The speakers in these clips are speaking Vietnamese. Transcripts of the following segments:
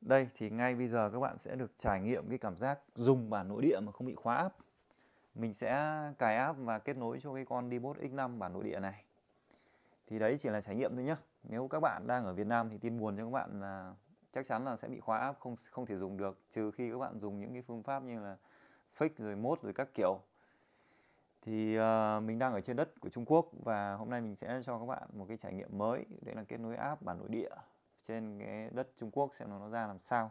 Đây thì ngay bây giờ các bạn sẽ được trải nghiệm cái cảm giác dùng bản nội địa mà không bị khóa app. Mình sẽ cài app và kết nối cho cái con Dbot X5 bản nội địa này. Thì đấy chỉ là trải nghiệm thôi nhá. Nếu các bạn đang ở Việt Nam thì tin buồn cho các bạn là chắc chắn là sẽ bị khóa app không không thể dùng được trừ khi các bạn dùng những cái phương pháp như là fake rồi mốt rồi các kiểu thì uh, mình đang ở trên đất của Trung Quốc và hôm nay mình sẽ cho các bạn một cái trải nghiệm mới đấy là kết nối app bản nội địa trên cái đất Trung Quốc xem nó ra làm sao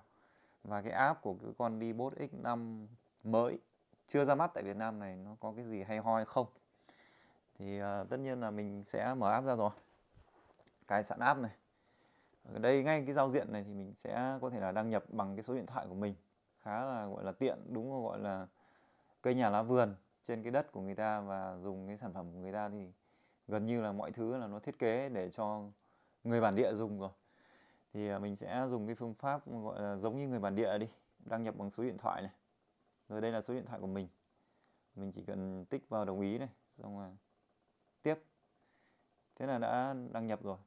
và cái app của cái con D-Bot X5 mới chưa ra mắt tại Việt Nam này nó có cái gì hay ho hay không thì uh, tất nhiên là mình sẽ mở app ra rồi cài sẵn app này ở đây ngay cái giao diện này thì mình sẽ có thể là đăng nhập bằng cái số điện thoại của mình khá là gọi là tiện đúng không gọi là cây nhà lá vườn trên cái đất của người ta và dùng cái sản phẩm của người ta thì gần như là mọi thứ là nó thiết kế để cho người bản địa dùng rồi thì à, mình sẽ dùng cái phương pháp gọi là giống như người bản địa đi đăng nhập bằng số điện thoại này rồi đây là số điện thoại của mình mình chỉ cần tích vào đồng ý này xong rồi tiếp thế là đã đăng nhập rồi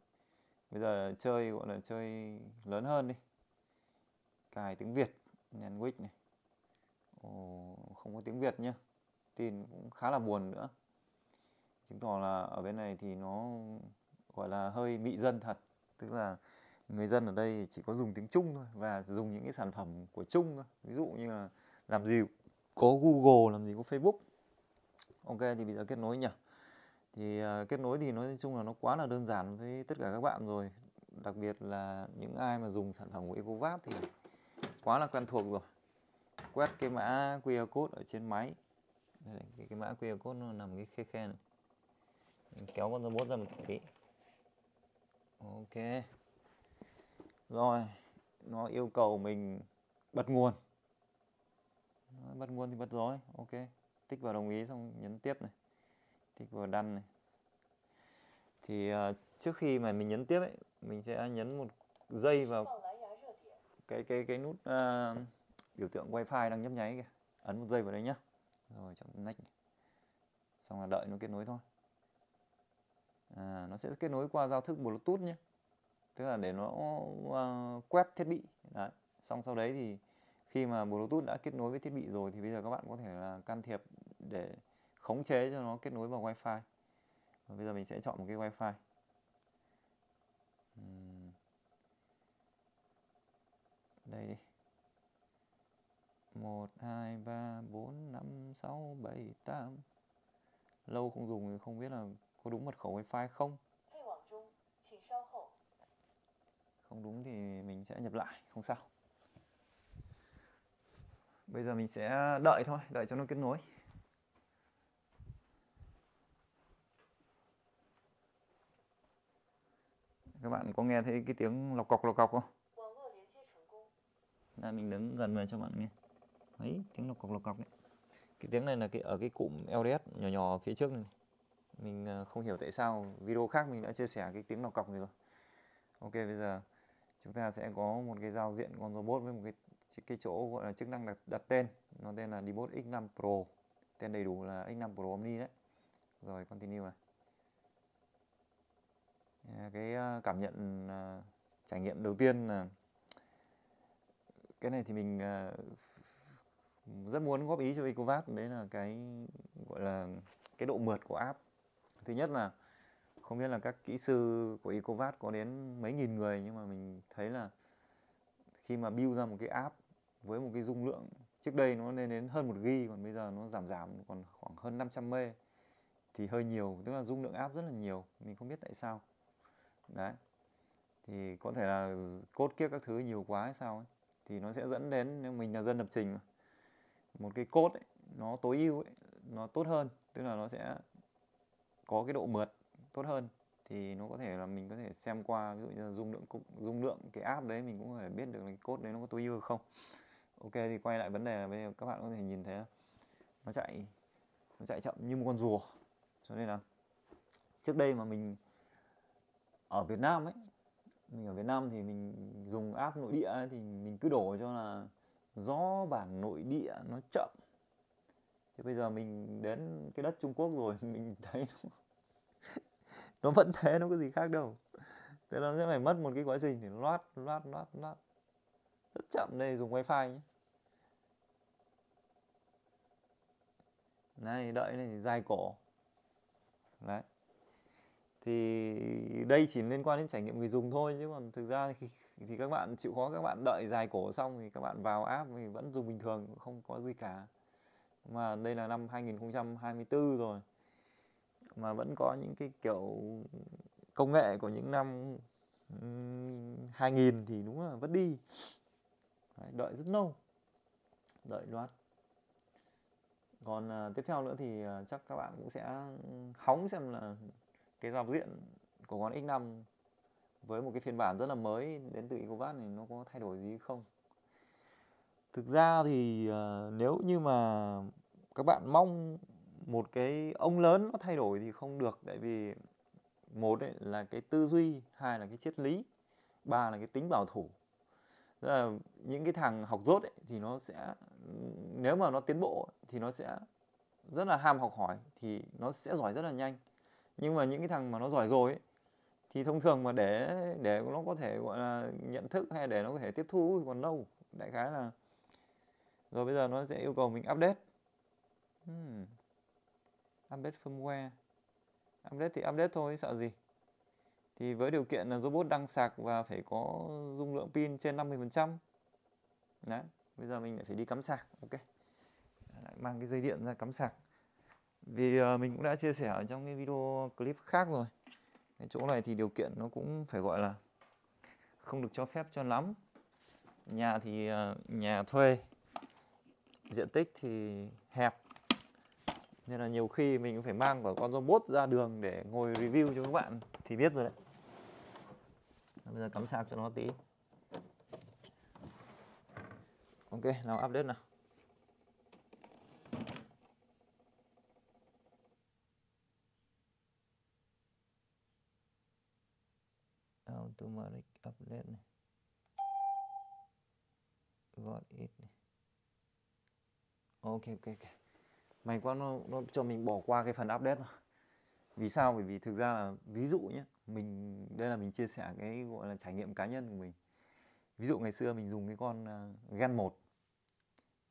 bây giờ chơi gọi là chơi lớn hơn đi cài tiếng việt language này Ồ, không có tiếng việt nhá tin cũng khá là buồn nữa chứng tỏ là ở bên này thì nó gọi là hơi bị dân thật tức là người dân ở đây chỉ có dùng tiếng Trung thôi và dùng những cái sản phẩm của Trung thôi ví dụ như là làm gì có Google làm gì có Facebook ok thì bây giờ kết nối nhỉ thì uh, kết nối thì nói chung là nó quá là đơn giản với tất cả các bạn rồi đặc biệt là những ai mà dùng sản phẩm của EcoVap thì quá là quen thuộc rồi quét cái mã QR code ở trên máy đây, cái, cái mã QR code nó nằm cái khe khe này mình kéo con robot ra một tí ok rồi nó yêu cầu mình bật nguồn Đấy, bật nguồn thì bật rồi ok tích vào đồng ý xong nhấn tiếp này tích vào đăng này thì uh, trước khi mà mình nhấn tiếp ấy mình sẽ nhấn một giây vào cái cái cái nút uh, biểu tượng wifi đang nhấp nháy kìa ấn một giây vào đây nhá rồi chọn next này. xong là đợi nó kết nối thôi à, nó sẽ kết nối qua giao thức bluetooth nhé tức là để nó uh, quét thiết bị đấy xong sau đấy thì khi mà bluetooth đã kết nối với thiết bị rồi thì bây giờ các bạn có thể là can thiệp để khống chế cho nó kết nối vào wifi và bây giờ mình sẽ chọn một cái wifi đây đi 1, 2, 3, 4, 5, 6, 7, 8 Lâu không dùng thì không biết là có đúng mật khẩu wifi không không đúng thì mình sẽ nhập lại không sao bây giờ mình sẽ đợi thôi đợi cho nó kết nối các bạn có nghe thấy cái tiếng lọc cọc lọc cọc không Đây, mình đứng gần vào cho bạn nghe ấy tiếng lọc cọc lọc cọc đấy cái tiếng này là cái ở cái cụm LDS nhỏ nhỏ phía trước này mình à, không hiểu tại sao video khác mình đã chia sẻ cái tiếng lọc cọc này rồi ok bây giờ chúng ta sẽ có một cái giao diện con robot với một cái cái chỗ gọi là chức năng đặt, đặt tên nó tên là Debot X5 Pro tên đầy đủ là X5 Pro Omni đấy rồi continue này à, cái à, cảm nhận à, trải nghiệm đầu tiên là cái này thì mình rất muốn góp ý cho EcoVat đấy là cái gọi là cái độ mượt của app thứ nhất là không biết là các kỹ sư của Ecovac có đến mấy nghìn người nhưng mà mình thấy là khi mà build ra một cái app với một cái dung lượng trước đây nó lên đến hơn một g còn bây giờ nó giảm giảm còn khoảng hơn 500 m thì hơi nhiều tức là dung lượng app rất là nhiều mình không biết tại sao đấy thì có thể là cốt kiếp các thứ nhiều quá hay sao ấy. thì nó sẽ dẫn đến nếu mình là dân lập trình một cái cốt nó tối ưu nó tốt hơn tức là nó sẽ có cái độ mượt tốt hơn thì nó có thể là mình có thể xem qua ví dụ như là dung lượng dung lượng cái app đấy mình cũng có thể biết được cái code đấy nó có tối ưu không ok thì quay lại vấn đề là bây giờ các bạn có thể nhìn thấy nó chạy nó chạy chậm như một con rùa cho nên là trước đây mà mình ở Việt Nam ấy mình ở Việt Nam thì mình dùng app nội địa ấy, thì mình cứ đổ cho là do bản nội địa nó chậm chứ bây giờ mình đến cái đất Trung Quốc rồi mình thấy nó nó vẫn thế nó có gì khác đâu thế nó sẽ phải mất một cái quá trình để loát loát loát loát rất chậm đây dùng wifi nhé này đợi này dài cổ đấy thì đây chỉ liên quan đến trải nghiệm người dùng thôi chứ còn thực ra thì, thì các bạn chịu khó các bạn đợi dài cổ xong thì các bạn vào app thì vẫn dùng bình thường không có gì cả mà đây là năm 2024 rồi mà vẫn có những cái kiểu công nghệ của những năm 2000 thì đúng là vẫn đi Đấy, đợi rất lâu đợi loạt còn à, tiếp theo nữa thì à, chắc các bạn cũng sẽ hóng xem là cái giao diện của con X5 với một cái phiên bản rất là mới đến từ Ecovac này nó có thay đổi gì không thực ra thì à, nếu như mà các bạn mong một cái ông lớn nó thay đổi thì không được tại vì một ấy là cái tư duy hai là cái triết lý ba là cái tính bảo thủ Tức là những cái thằng học dốt ấy, thì nó sẽ nếu mà nó tiến bộ thì nó sẽ rất là ham học hỏi thì nó sẽ giỏi rất là nhanh nhưng mà những cái thằng mà nó giỏi rồi ấy, thì thông thường mà để để nó có thể gọi là nhận thức hay để nó có thể tiếp thu thì còn lâu đại khái là rồi bây giờ nó sẽ yêu cầu mình update hmm update firmware update thì update thôi sợ gì thì với điều kiện là robot đang sạc và phải có dung lượng pin trên 50% đấy bây giờ mình lại phải đi cắm sạc ok lại mang cái dây điện ra cắm sạc vì ờ, mình cũng đã chia sẻ ở trong cái video clip khác rồi cái chỗ này thì điều kiện nó cũng phải gọi là không được cho phép cho lắm nhà thì ờ, nhà thuê diện tích thì hẹp nên là nhiều khi mình cũng phải mang cả con robot ra đường để ngồi review cho các bạn thì biết rồi đấy bây giờ cắm sạc cho nó tí ok nào update nào automatic update này got it này ok ok ok may quá nó, nó cho mình bỏ qua cái phần update thôi vì sao bởi vì thực ra là ví dụ nhé mình đây là mình chia sẻ cái gọi là trải nghiệm cá nhân của mình ví dụ ngày xưa mình dùng cái con uh, gen 1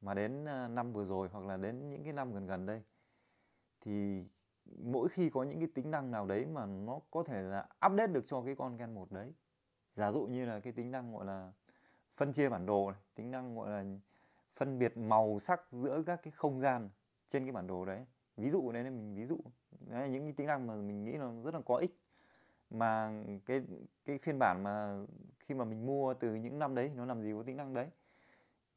mà đến uh, năm vừa rồi hoặc là đến những cái năm gần gần đây thì mỗi khi có những cái tính năng nào đấy mà nó có thể là update được cho cái con gen 1 đấy giả dụ như là cái tính năng gọi là phân chia bản đồ này, tính năng gọi là phân biệt màu sắc giữa các cái không gian trên cái bản đồ đấy ví dụ đấy mình ví dụ đấy là những cái tính năng mà mình nghĩ nó rất là có ích mà cái cái phiên bản mà khi mà mình mua từ những năm đấy nó làm gì có tính năng đấy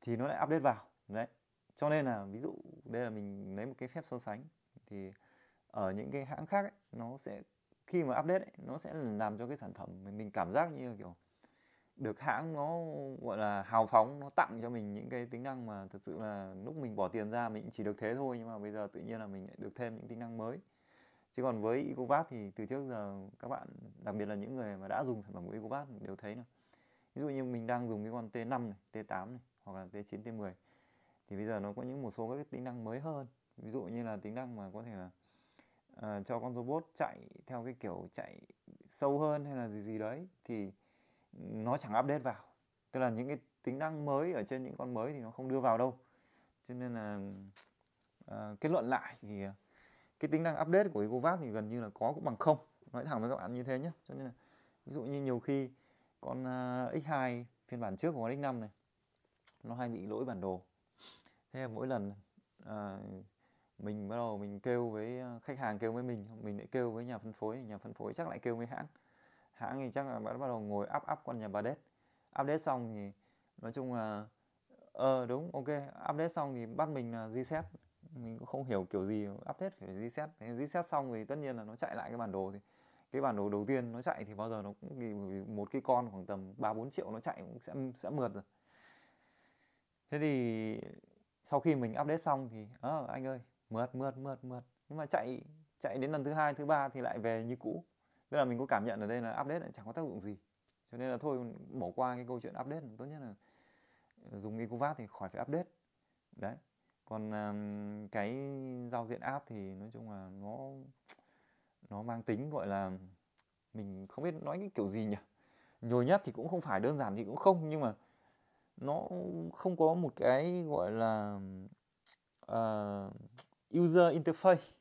thì nó lại update vào đấy cho nên là ví dụ đây là mình lấy một cái phép so sánh thì ở những cái hãng khác ấy, nó sẽ khi mà update ấy, nó sẽ làm cho cái sản phẩm mình cảm giác như kiểu được hãng nó gọi là hào phóng nó tặng cho mình những cái tính năng mà thật sự là lúc mình bỏ tiền ra mình chỉ được thế thôi nhưng mà bây giờ tự nhiên là mình lại được thêm những tính năng mới chứ còn với Ecovac thì từ trước giờ các bạn đặc biệt là những người mà đã dùng sản phẩm của Ecovac đều thấy là ví dụ như mình đang dùng cái con T5 này, T8 này hoặc là T9, T10 thì bây giờ nó có những một số các tính năng mới hơn ví dụ như là tính năng mà có thể là uh, cho con robot chạy theo cái kiểu chạy sâu hơn hay là gì gì đấy thì nó chẳng update vào tức là những cái tính năng mới ở trên những con mới thì nó không đưa vào đâu cho nên là uh, kết luận lại thì ờ, cái tính năng update của EcoVat thì gần như là có cũng bằng không nói thẳng với các bạn như thế nhé cho nên là ví dụ như nhiều khi con uh, ờ, X2 phiên bản trước của con X5 này nó hay bị lỗi bản đồ thế là mỗi lần à, mình bắt đầu mình kêu với khách hàng kêu với mình mình lại kêu với nhà phân phối nhà phân phối chắc lại kêu với hãng hãng thì chắc là bạn bắt đầu ngồi up up con nhà bà đét update xong thì nói chung là ờ đúng ok update xong thì bắt mình là ờ, reset mình cũng không hiểu kiểu gì update phải reset phải reset xong thì tất nhiên là nó chạy lại cái bản đồ thì cái bản đồ đầu tiên nó chạy thì bao giờ nó cũng một cái con khoảng tầm ba bốn triệu nó chạy cũng sẽ sẽ mượt rồi thế thì sau khi mình update xong thì ờ anh ơi mượt mượt mượt mượt nhưng mà chạy chạy đến lần thứ hai thứ ba thì lại về như cũ tức là mình có cảm nhận ở đây là update lại chẳng có tác dụng gì cho nên là thôi bỏ qua cái câu chuyện update tốt nhất là dùng ecovac thì khỏi phải update đấy còn um, cái giao diện app thì nói chung là nó nó mang tính gọi là mình không biết nói cái kiểu gì nhỉ nhồi nhất thì cũng không phải đơn giản thì cũng không nhưng mà nó không có một cái gọi là uh, user interface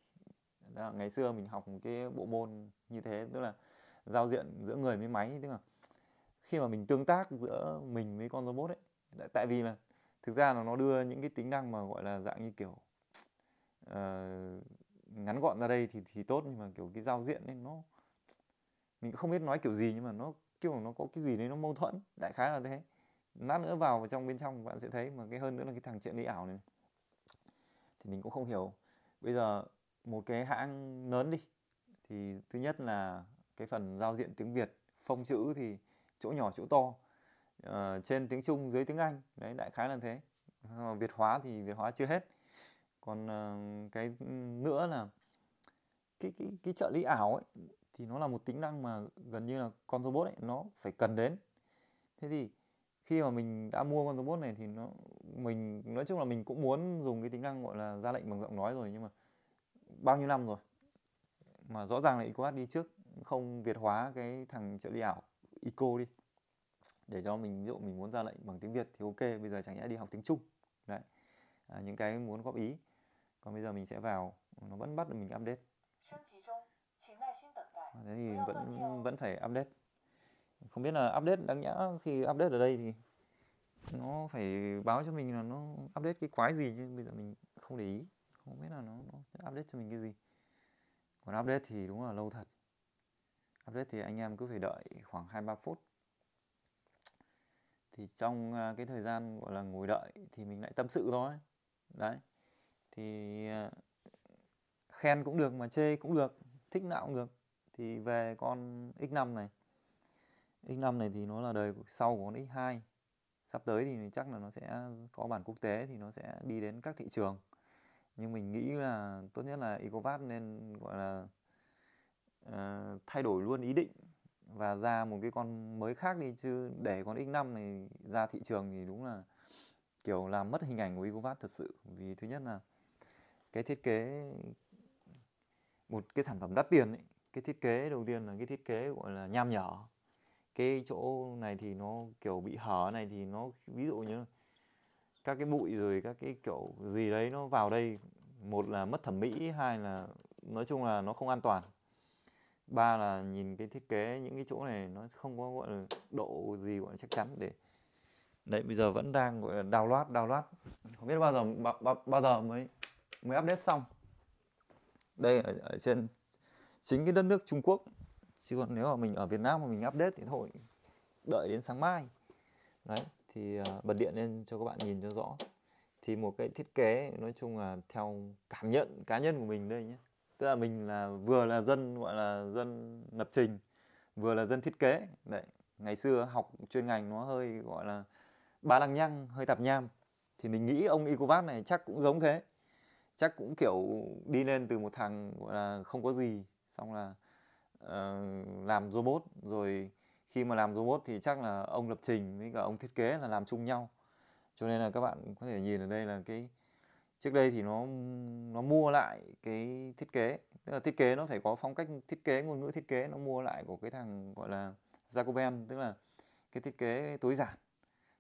đó, ngày xưa mình học một cái bộ môn như thế tức là giao diện giữa người với máy tức là khi mà mình tương tác giữa mình với con robot ấy tại vì là thực ra là nó đưa những cái tính năng mà gọi là dạng như kiểu uh, ngắn gọn ra đây thì thì tốt nhưng mà kiểu cái giao diện ấy nó mình không biết nói kiểu gì nhưng mà nó kiểu nó có cái gì đấy nó mâu thuẫn đại khái là thế nát nữa vào vào trong bên trong bạn sẽ thấy mà cái hơn nữa là cái thằng chuyện lý ảo này thì mình cũng không hiểu bây giờ một cái hãng lớn đi thì thứ nhất là cái phần giao diện tiếng Việt phông chữ thì chỗ nhỏ chỗ to ờ, trên tiếng Trung dưới tiếng Anh đấy đại khái là thế ờ, Việt hóa thì Việt hóa chưa hết còn ờ, cái nữa là cái cái cái trợ lý ảo ấy thì nó là một tính năng mà gần như là con robot ấy nó phải cần đến thế thì khi mà mình đã mua con robot này thì nó mình nói chung là mình cũng muốn dùng cái tính năng gọi là ra lệnh bằng giọng nói rồi nhưng mà bao nhiêu năm rồi mà rõ ràng là EcoAds đi trước không việt hóa cái thằng trợ lý ảo Eco đi để cho mình ví dụ mình muốn ra lệnh bằng tiếng Việt thì ok bây giờ chẳng nhẽ đi học tiếng Trung đấy à, những cái muốn góp ý còn bây giờ mình sẽ vào nó vẫn bắt được mình update thế thì vẫn vẫn phải update không biết là update đáng nhẽ khi update ở đây thì nó phải báo cho mình là nó update cái quái gì chứ bây giờ mình không để ý không biết là nó, nó update cho mình cái gì còn update thì đúng là lâu thật update thì anh em cứ phải đợi khoảng 2-3 phút thì trong à, cái thời gian gọi là ngồi đợi thì mình lại tâm sự thôi đấy thì à, khen cũng được mà chê cũng được thích nào cũng được thì về con X5 này X5 này thì nó là đời sau của con X2 sắp tới thì chắc là nó sẽ có bản quốc tế thì nó sẽ đi đến các thị trường nhưng mình nghĩ là tốt nhất là ecovac nên gọi là uh, thay đổi luôn ý định và ra một cái con mới khác đi chứ để con X5 này ra thị trường thì đúng là kiểu làm mất hình ảnh của Ecovac thật sự vì thứ nhất là cái thiết kế một cái sản phẩm đắt tiền ấy, cái thiết kế đầu tiên là cái thiết kế gọi là nham nhở cái chỗ này thì nó kiểu bị hở này thì nó ví dụ như các cái bụi rồi các cái kiểu gì đấy nó vào đây một là mất thẩm mỹ hai là nói chung là nó không an toàn ba là nhìn cái thiết kế những cái chỗ này nó không có gọi là độ gì gọi là chắc chắn để đấy bây giờ vẫn đang gọi là đào loát đào loát không biết bao giờ bao, bao, giờ mới mới update xong đây ở, ở trên chính cái đất nước Trung Quốc chứ còn nếu mà mình ở Việt Nam mà mình update thì thôi đợi đến sáng mai đấy thì ờ, bật điện lên cho các bạn nhìn cho rõ thì một cái thiết kế nói chung là theo cảm nhận cá nhân của mình đây nhé tức là mình là vừa là dân gọi là dân lập trình vừa là dân thiết kế đấy ngày xưa học chuyên ngành nó hơi gọi là ba lăng nhăng hơi tạp nham thì mình nghĩ ông Icovat này chắc cũng giống thế chắc cũng kiểu đi lên từ một thằng gọi là không có gì xong là uh, làm robot rồi khi mà làm robot thì chắc là ông lập trình với cả ông thiết kế là làm chung nhau cho nên là các bạn có thể nhìn ở đây là cái trước đây thì nó nó mua lại cái thiết kế tức là thiết kế nó phải có phong cách thiết kế ngôn ngữ thiết kế nó mua lại của cái thằng gọi là Jacoben tức là cái thiết kế tối giản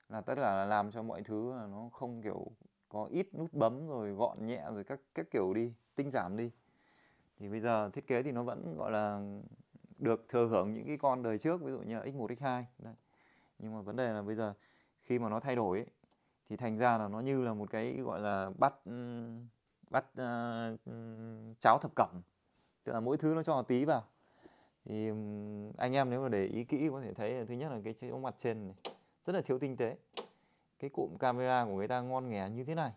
là tất cả là làm cho mọi thứ là nó không kiểu có ít nút bấm rồi gọn nhẹ rồi các các kiểu đi tinh giảm đi thì bây giờ thiết kế thì nó vẫn gọi là được thừa hưởng những cái con đời trước ví dụ như x1 x2 đấy. nhưng mà vấn đề là bây giờ khi mà nó thay đổi ấy, thì thành ra là nó như là một cái gọi là bắt ừ, bắt uh, ờ, ừ, cháo thập cẩm tức là mỗi thứ nó cho một tí vào thì ừ, anh em nếu mà để ý kỹ có thể thấy là thứ nhất là cái chỗ mặt trên này rất là thiếu tinh tế cái cụm camera của người ta ngon nghẻ như thế này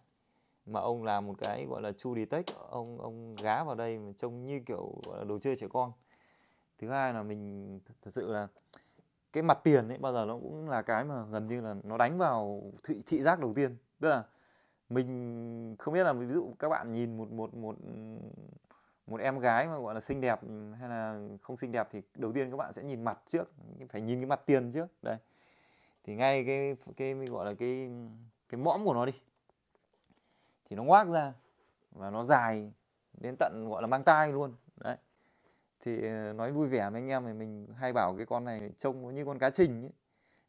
mà ông làm một cái gọi là chu detect ông ông gá vào đây mà trông như kiểu gọi là đồ chơi trẻ con thứ hai là mình thật, thật sự là cái mặt tiền ấy bao giờ nó cũng là cái mà gần như là nó đánh vào thị, thị giác đầu tiên tức là mình không biết là ví dụ các bạn nhìn một một một một em gái mà gọi là xinh đẹp hay là không xinh đẹp thì đầu tiên các bạn sẽ nhìn mặt trước phải nhìn cái mặt tiền trước đây thì ngay cái cái mình gọi là cái cái mõm của nó đi thì nó ngoác ra và nó dài đến tận gọi là mang tai luôn đấy thì ờ, nói vui vẻ với anh em thì mình hay bảo cái con này trông như con cá trình ấy.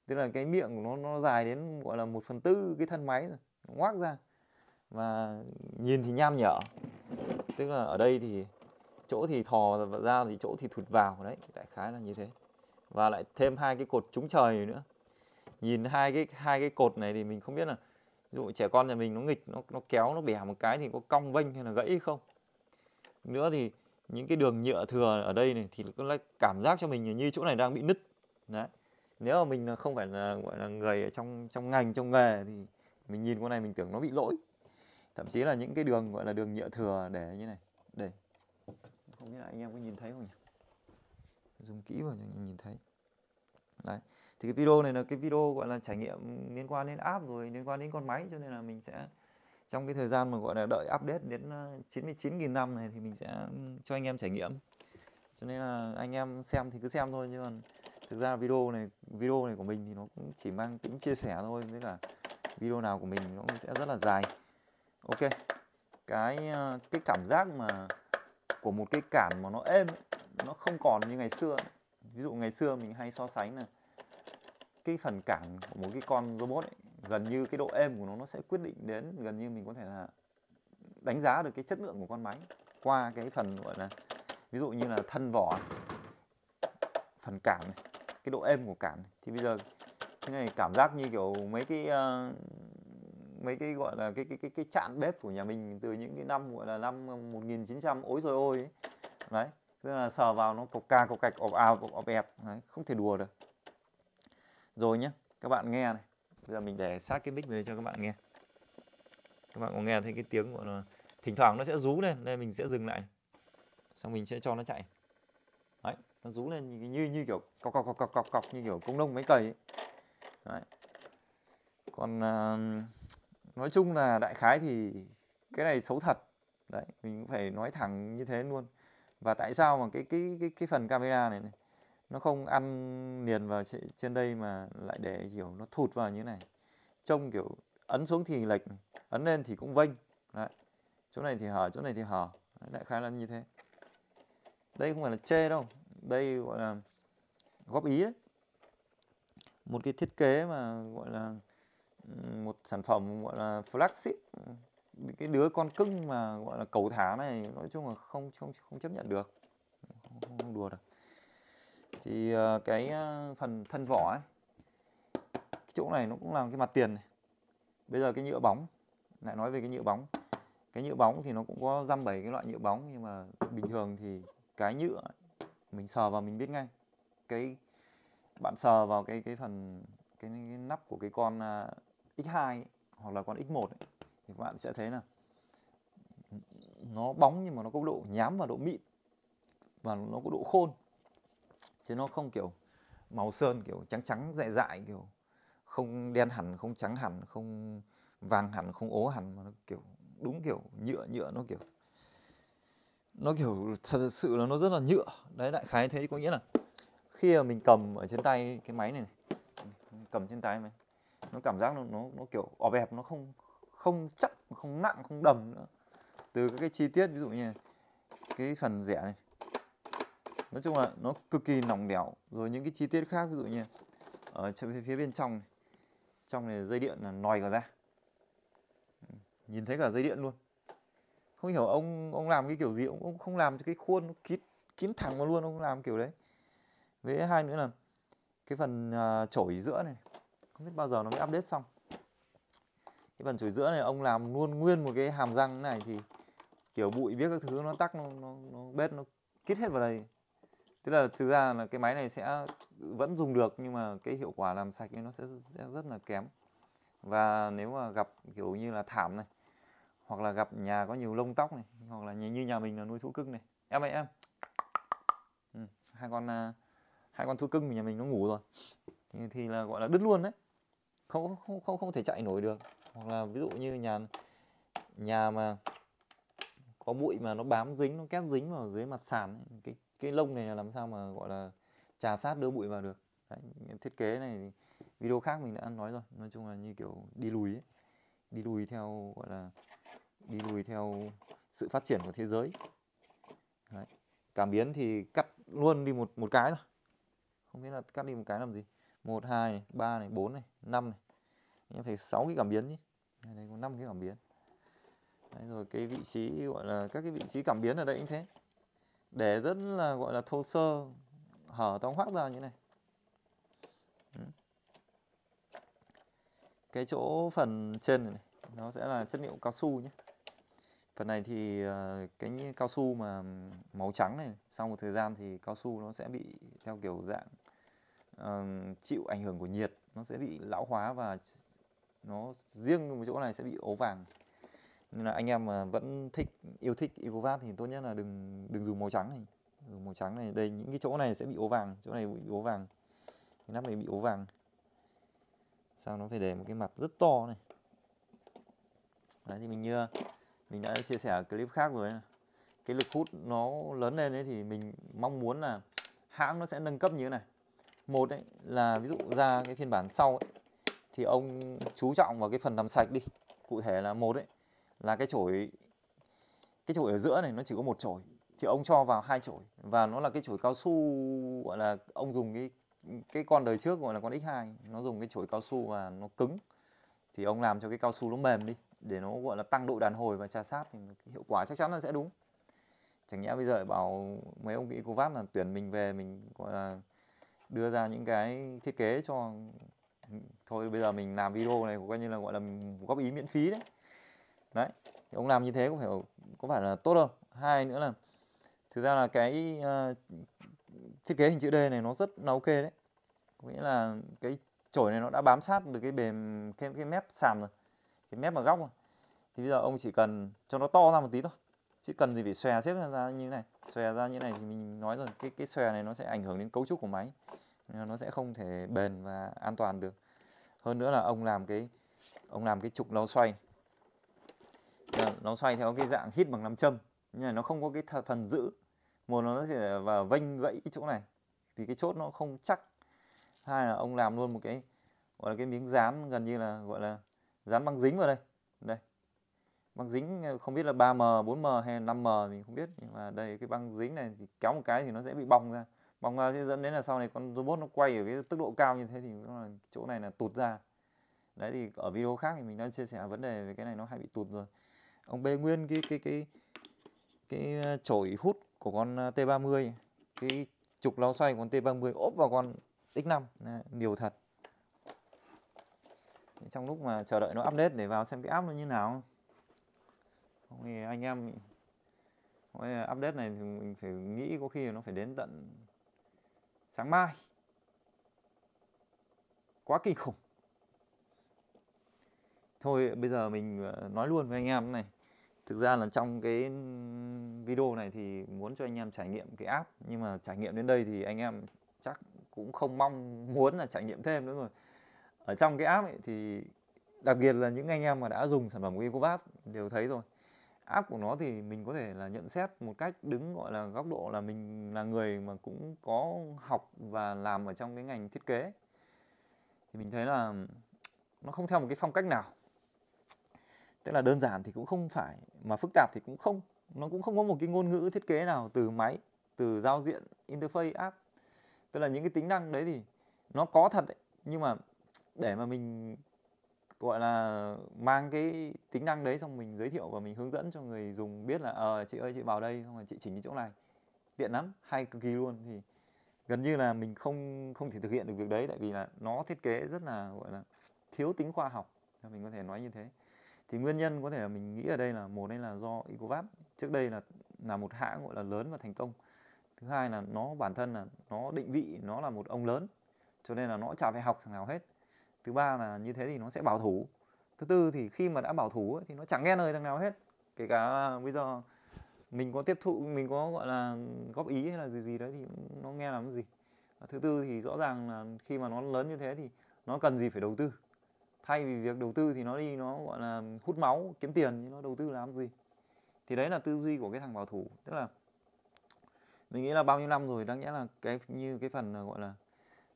tức là cái miệng của nó nó dài đến gọi là một phần tư cái thân máy rồi ngoác ra và nhìn thì nham nhở tức là ở đây thì chỗ thì thò ra thì chỗ thì thụt vào đấy đại khái là như thế và lại thêm hai cái cột trúng trời nữa nhìn hai cái hai cái cột này thì mình không biết là ví dụ trẻ con nhà mình nó nghịch nó nó kéo nó bẻ một cái thì có cong vênh hay là gãy hay không nữa thì những cái đường nhựa thừa ở đây này thì nó cảm giác cho mình như chỗ này đang bị nứt đấy nếu mà mình không phải là gọi là người ở trong trong ngành trong nghề thì mình nhìn con này mình tưởng nó bị lỗi thậm chí là những cái đường gọi là đường nhựa thừa để như này để không biết là anh em có nhìn thấy không nhỉ dùng kỹ vào nhìn thấy đấy thì cái video này là cái video gọi là trải nghiệm liên quan đến app rồi liên quan đến con máy cho nên là mình sẽ trong cái thời gian mà gọi là đợi update đến 99.000 ờ, năm này thì mình sẽ ừ, cho anh em trải nghiệm cho nên là anh em xem thì cứ xem thôi nhưng mà thực ra video này video này của mình thì nó cũng chỉ mang tính chia sẻ thôi với cả video nào của mình nó cũng sẽ rất là dài ok cái ờ, cái cảm giác mà của một cái cản mà nó êm nó không còn như ngày xưa ví dụ ngày xưa mình hay so sánh là cái phần cản của một cái con robot ấy, gần như cái độ êm của nó nó sẽ quyết định đến gần như mình có thể là đánh giá được cái chất lượng của con máy qua cái phần gọi là ví dụ như là thân vỏ phần cản, này, cái độ êm của cản thì bây giờ cái này cảm giác như kiểu mấy cái uh, mấy cái gọi là cái cái cái cái chạn bếp của nhà mình từ những cái năm gọi là năm 1900 ối rồi ôi ấy. đấy tức là sờ vào nó cộc ca cộc cạch ọp ào ọp ẹp không thể đùa được rồi nhé các bạn nghe này bây giờ mình để sát cái mic này cho các bạn nghe các bạn có nghe thấy cái tiếng của nó thỉnh thoảng nó sẽ rú lên nên mình sẽ dừng lại xong mình sẽ cho nó chạy đấy nó rú lên như như, như kiểu cọc cọc cọc cọc cọc như kiểu công nông mấy cây ấy. đấy còn à, nói chung là đại khái thì cái này xấu thật đấy mình cũng phải nói thẳng như thế luôn và tại sao mà cái cái cái cái phần camera này, này nó không ăn liền vào trên đây mà lại để kiểu nó thụt vào như thế này trông kiểu ấn xuống thì lệch ấn lên thì cũng vênh đấy chỗ này thì hở chỗ này thì hở đại khái là như thế đây không phải là chê đâu đây gọi là góp ý đấy một cái thiết kế mà gọi là một sản phẩm gọi là flagship cái đứa con cưng mà gọi là cầu thả này nói chung là không không không chấp nhận được không, không đùa được thì ờ, cái ờ, phần thân vỏ ấy cái chỗ này nó cũng làm cái mặt tiền này. bây giờ cái nhựa bóng lại nói về cái nhựa bóng cái nhựa bóng thì nó cũng có dăm bảy cái loại nhựa bóng nhưng mà bình thường thì cái nhựa mình sờ vào mình biết ngay cái bạn sờ vào cái cái phần cái, cái nắp của cái con ờ, x2 ấy, hoặc là con x1 ấy, thì các bạn sẽ thấy là nó bóng nhưng mà nó có độ nhám và độ mịn và nó có độ khôn chứ nó không kiểu màu sơn kiểu trắng trắng dại dại kiểu không đen hẳn không trắng hẳn không vàng hẳn không ố hẳn mà nó kiểu đúng kiểu nhựa nhựa nó kiểu nó kiểu thật sự là nó rất là nhựa đấy đại khái thế có nghĩa là khi mà mình cầm ở trên tay cái máy này, này cầm trên tay mình nó cảm giác nó nó, nó kiểu ỏ bẹp nó không không chắc không nặng không đầm nữa từ các cái chi tiết ví dụ như cái phần rẻ này nói chung là nó cực kỳ nòng đẻo rồi những cái chi tiết khác ví dụ như ở ờ, phía bên trong này. trong này dây điện là nòi cả ra ừ, nhìn thấy cả dây điện luôn không hiểu ông ông làm cái kiểu gì ông, ông không làm cho cái khuôn kín kín thẳng vào luôn ông làm kiểu đấy với hai nữa là cái phần à, chổi giữa này không biết bao giờ nó mới update xong cái phần chổi giữa này ông làm luôn nguyên một cái hàm răng này thì kiểu bụi biết các thứ nó tắc nó nó, nó bết nó kít hết vào đây tức là thực ra là cái máy này sẽ vẫn dùng được nhưng mà cái hiệu quả làm sạch ấy nó sẽ, sẽ rất là kém và nếu mà gặp kiểu như là thảm này hoặc là gặp nhà có nhiều lông tóc này hoặc là như nhà mình là nuôi thú cưng này em ơi em ừ, hai con à, hai con thú cưng của nhà mình nó ngủ rồi thì, thì là gọi là đứt luôn đấy không không không không thể chạy nổi được hoặc là ví dụ như nhà nhà mà có bụi mà nó bám dính nó két dính vào dưới mặt sàn ấy, cái cái lông này là làm sao mà gọi là trà sát đỡ bụi vào được Đấy, thiết kế này video khác mình đã nói rồi nói chung là như kiểu đi lùi ấy. đi lùi theo gọi là đi lùi theo sự phát triển của thế giới Đấy. cảm biến thì cắt luôn đi một một cái rồi không biết là cắt đi một cái làm gì một hai này, 3 này, bốn này, năm này. Em phải sáu cái cảm biến chứ. Đây có năm cái cảm biến. Đấy, rồi cái vị trí gọi là các cái vị trí cảm biến ở đây như thế để rất là gọi là thô sơ hở toang hoác ra như này cái chỗ phần trên này, này nó sẽ là chất liệu cao su nhé phần này thì ờ, cái cao su mà màu trắng này sau một thời gian thì cao su nó sẽ bị theo kiểu dạng uh, chịu ảnh hưởng của nhiệt nó sẽ bị lão hóa và nó riêng một chỗ này sẽ bị ố vàng nên là anh em mà vẫn thích yêu thích Ecovat thì tốt nhất là đừng đừng dùng màu trắng này dùng màu trắng này đây những cái chỗ này sẽ bị ố vàng chỗ này bị ố vàng cái nắp này bị ố vàng sao nó phải để một cái mặt rất to này đấy thì mình như ờ, mình đã chia sẻ clip khác rồi cái lực hút nó lớn lên đấy thì mình mong muốn là hãng nó sẽ nâng cấp như thế này một ấy là ví dụ ra cái phiên bản sau ấy, thì ông chú trọng vào cái phần làm sạch đi cụ thể là một ấy là cái chổi cái chổi ở giữa này nó chỉ có một chổi thì ông cho vào hai chổi và nó là cái chổi cao su gọi là ông dùng cái cái con đời trước gọi là con X2 nó dùng cái chổi cao su và nó cứng thì ông làm cho cái cao su nó mềm đi để nó gọi là tăng độ đàn hồi và tra sát thì hiệu quả chắc chắn là sẽ đúng chẳng nhẽ bây giờ bảo mấy ông Ecovac là tuyển mình về mình gọi là đưa ra những cái thiết kế cho thôi bây giờ mình làm video này coi như là gọi là góp ý miễn phí đấy đấy thì ông làm như thế có phải có phải là tốt không hai nữa là thực ra là cái uh, thiết kế hình chữ D này nó rất là ok đấy có nghĩa là cái chổi này nó đã bám sát được cái bề cái, cái mép sàn rồi cái mép mà góc rồi thì bây giờ ông chỉ cần cho nó to ra một tí thôi chứ cần gì phải xòe xếp ra như thế này xòe ra như thế này thì mình nói rồi cái cái xòe này nó sẽ ảnh hưởng đến cấu trúc của máy nó sẽ không thể bền và an toàn được hơn nữa là ông làm cái ông làm cái trục nó xoay Dạ, nó xoay theo cái dạng hít bằng nam châm nhưng mà nó không có cái phần giữ một là nó sẽ và vênh gãy cái chỗ này thì cái chốt nó không chắc hai là ông làm luôn một cái gọi là cái miếng dán gần như là gọi là dán băng dính vào đây đây băng dính không biết là 3m 4m hay 5m mình không biết nhưng mà đây cái băng dính này thì kéo một cái thì nó sẽ bị bong ra bong ra sẽ dẫn đến là sau này con robot nó quay ở cái tốc độ cao như thế thì nó là chỗ này là tụt ra đấy thì ở video khác thì mình đã chia sẻ vấn đề về cái này nó hay bị tụt rồi ông bê nguyên cái cái cái cái ờ, chổi hút của con ờ, T30 cái trục lao xoay của con T30 ốp vào con X5 nhiều thật trong lúc mà chờ đợi nó update để vào xem cái app nó như nào không thì anh em cái ờ, update này thì mình phải nghĩ có khi nó phải đến tận sáng mai quá kinh khủng thôi bây giờ mình nói luôn với anh em này thực ra là trong cái video này thì muốn cho anh em trải nghiệm cái app nhưng mà trải nghiệm đến đây thì anh em chắc cũng không mong muốn là trải nghiệm thêm nữa rồi ở trong cái app ấy thì đặc biệt là những anh em mà đã dùng sản phẩm của Ecovac đều thấy rồi app của nó thì mình có thể là nhận xét một cách đứng gọi là góc độ là mình là người mà cũng có học và làm ở trong cái ngành thiết kế thì mình thấy là nó không theo một cái phong cách nào tức là đơn giản thì cũng không phải mà phức tạp thì cũng không nó cũng không có một cái ngôn ngữ thiết kế nào từ máy từ giao diện interface app tức là những cái tính năng đấy thì nó có thật đấy nhưng mà để mà mình gọi là mang cái tính năng đấy xong mình giới thiệu và mình hướng dẫn cho người dùng biết là ờ chị ơi chị vào đây xong rồi chị chỉnh cái chỗ này tiện lắm hay cực kỳ luôn thì gần như là mình không không thể thực hiện được việc đấy tại vì là nó thiết kế rất là gọi là thiếu tính khoa học mình có thể nói như thế thì nguyên nhân có thể là mình nghĩ ở đây là một đây là do Ecovac trước đây là là một hãng gọi là lớn và thành công thứ hai là nó bản thân là nó định vị nó là một ông lớn cho nên là nó chả phải học thằng nào hết thứ ba là như thế thì nó sẽ bảo thủ thứ tư thì khi mà đã bảo thủ ấy, thì nó chẳng nghe lời thằng nào hết kể cả là bây giờ mình có tiếp thụ mình có gọi là góp ý hay là gì gì đấy thì nó nghe làm cái gì thứ tư thì rõ ràng là khi mà nó lớn như thế thì nó cần gì phải đầu tư thay vì việc đầu tư thì nó đi nó gọi là hút máu kiếm tiền nhưng nó đầu tư làm gì thì đấy là tư duy của cái thằng bảo thủ tức là mình nghĩ là bao nhiêu năm rồi đáng nhẽ là cái như cái phần à, gọi là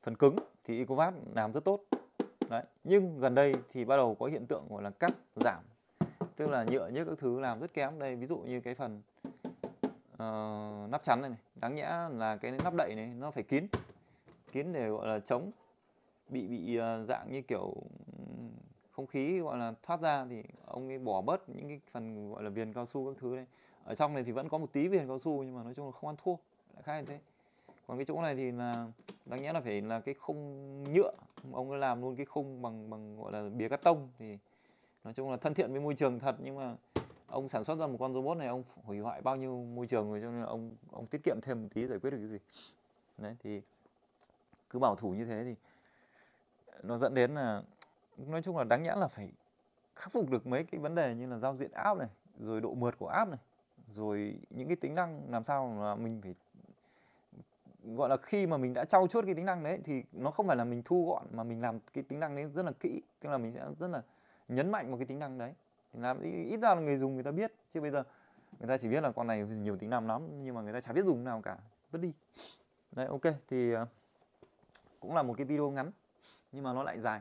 phần cứng thì Ecovac làm rất tốt đấy nhưng gần đây thì bắt đầu có hiện tượng gọi là cắt giảm tức là nhựa nhất các thứ làm rất kém đây ví dụ như cái phần uh, nắp chắn này, này đáng nhẽ là cái nắp đậy này nó phải kín kín để gọi là chống bị bị ờ, dạng như kiểu không khí gọi là thoát ra thì ông ấy bỏ bớt những cái phần gọi là viền cao su các thứ đấy ở trong này thì vẫn có một tí viền cao su nhưng mà nói chung là không ăn thua lại khai thế còn cái chỗ này thì là đáng nhẽ là phải là cái khung nhựa ông ấy làm luôn cái khung bằng bằng gọi là bìa cắt tông thì nói chung là thân thiện với môi trường thật nhưng mà ông sản xuất ra một con robot này ông hủy hoại bao nhiêu môi trường rồi cho nên là ông ông tiết kiệm thêm một tí giải quyết được cái gì đấy thì cứ bảo thủ như thế thì nó dẫn đến là nói chung là đáng nhẽ là phải khắc phục được mấy cái vấn đề như là giao diện app này rồi độ mượt của app này rồi những cái tính năng làm sao mà mình phải gọi là khi mà mình đã trau chuốt cái tính năng đấy thì nó không phải là mình thu gọn mà mình làm cái tính năng đấy rất là kỹ tức là mình sẽ rất là nhấn mạnh vào cái tính năng đấy thì làm ít ra là người dùng người ta biết chứ bây giờ người ta chỉ biết là con này nhiều tính năng lắm nhưng mà người ta chả biết dùng nào cả vứt đi đấy ok thì ờ, cũng là một cái video ngắn nhưng mà nó lại dài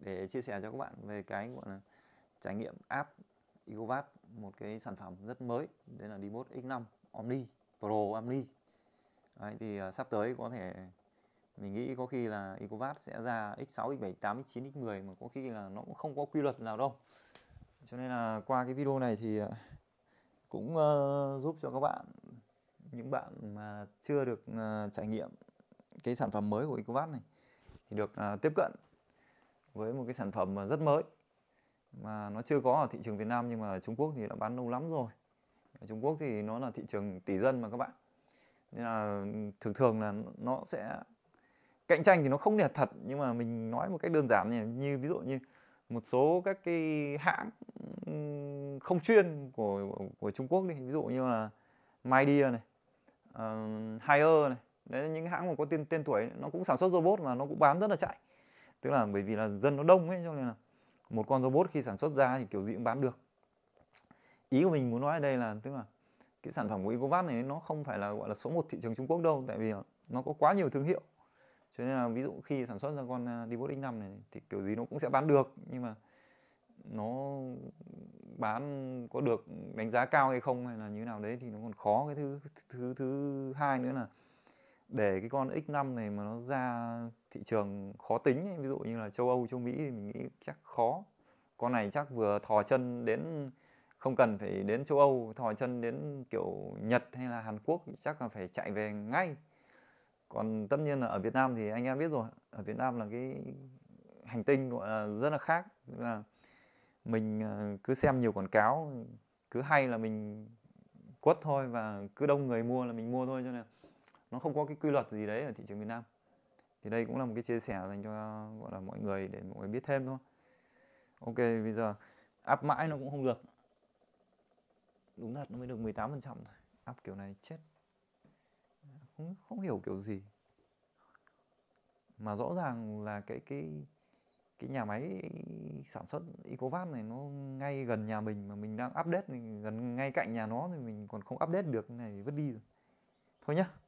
để chia sẻ cho các bạn về cái gọi là trải nghiệm app Ecovac một cái sản phẩm rất mới đấy là Dbot X5 Omni Pro Omni đấy, thì uh, sắp tới có thể mình nghĩ có khi là Ecovac sẽ ra X6, X7, X8, X9, X10 mà có khi là nó cũng không có quy luật nào đâu cho nên là qua cái video này thì à, cũng uh, giúp cho các bạn những bạn mà chưa được uh, trải nghiệm cái sản phẩm mới của Ecovac này thì được uh, tiếp cận với một cái sản phẩm mà rất mới mà nó chưa có ở thị trường Việt Nam nhưng mà Trung Quốc thì đã bán lâu lắm rồi ở Trung Quốc thì nó là thị trường tỷ dân mà các bạn nên là thường thường là nó sẽ cạnh tranh thì nó không đẹp thật nhưng mà mình nói một cách đơn giản như, như ví dụ như một số các cái hãng không chuyên của của, Trung Quốc đi ví dụ như là Midea này uh, Haier này đấy là những hãng mà có tên tên tuổi nó cũng sản xuất robot mà nó cũng bán rất là chạy tức là bởi vì là dân nó đông ấy cho nên là một con robot khi sản xuất ra thì kiểu gì cũng bán được ý của mình muốn nói ở đây là tức là cái sản phẩm của Ecovac này nó không phải là gọi là số một thị trường Trung Quốc đâu tại vì nó có quá nhiều thương hiệu cho nên là ví dụ khi sản xuất ra con à, Debot X5 này thì kiểu gì nó cũng sẽ bán được nhưng mà nó bán có được đánh giá cao hay không hay là như nào đấy thì nó còn khó cái thứ thứ thứ hai nữa là để cái con X5 này mà nó ra thị trường khó tính ấy, ví dụ như là châu Âu, châu Mỹ thì mình nghĩ chắc khó. Con này chắc vừa thò chân đến không cần phải đến châu Âu, thò chân đến kiểu Nhật hay là Hàn Quốc chắc là phải chạy về ngay. Còn tất nhiên là ở Việt Nam thì anh em biết rồi, ở Việt Nam là cái hành tinh gọi là rất là khác, Tức là mình ờ, cứ xem nhiều quảng cáo, cứ hay là mình quất thôi và cứ đông người mua là mình mua thôi cho nên là nó không có cái quy luật gì đấy ở thị trường Việt Nam thì đây cũng là một cái chia sẻ dành cho gọi là mọi người để mọi người biết thêm thôi ok bây giờ áp mãi nó cũng không được đúng thật nó mới được 18 phần trăm thôi áp kiểu này chết không, không hiểu kiểu gì mà rõ ràng là cái cái cái nhà máy sản xuất Ecovac này nó ngay gần nhà mình mà mình đang update mình gần ngay cạnh nhà nó thì mình còn không update được này vứt đi rồi. Thôi nhá.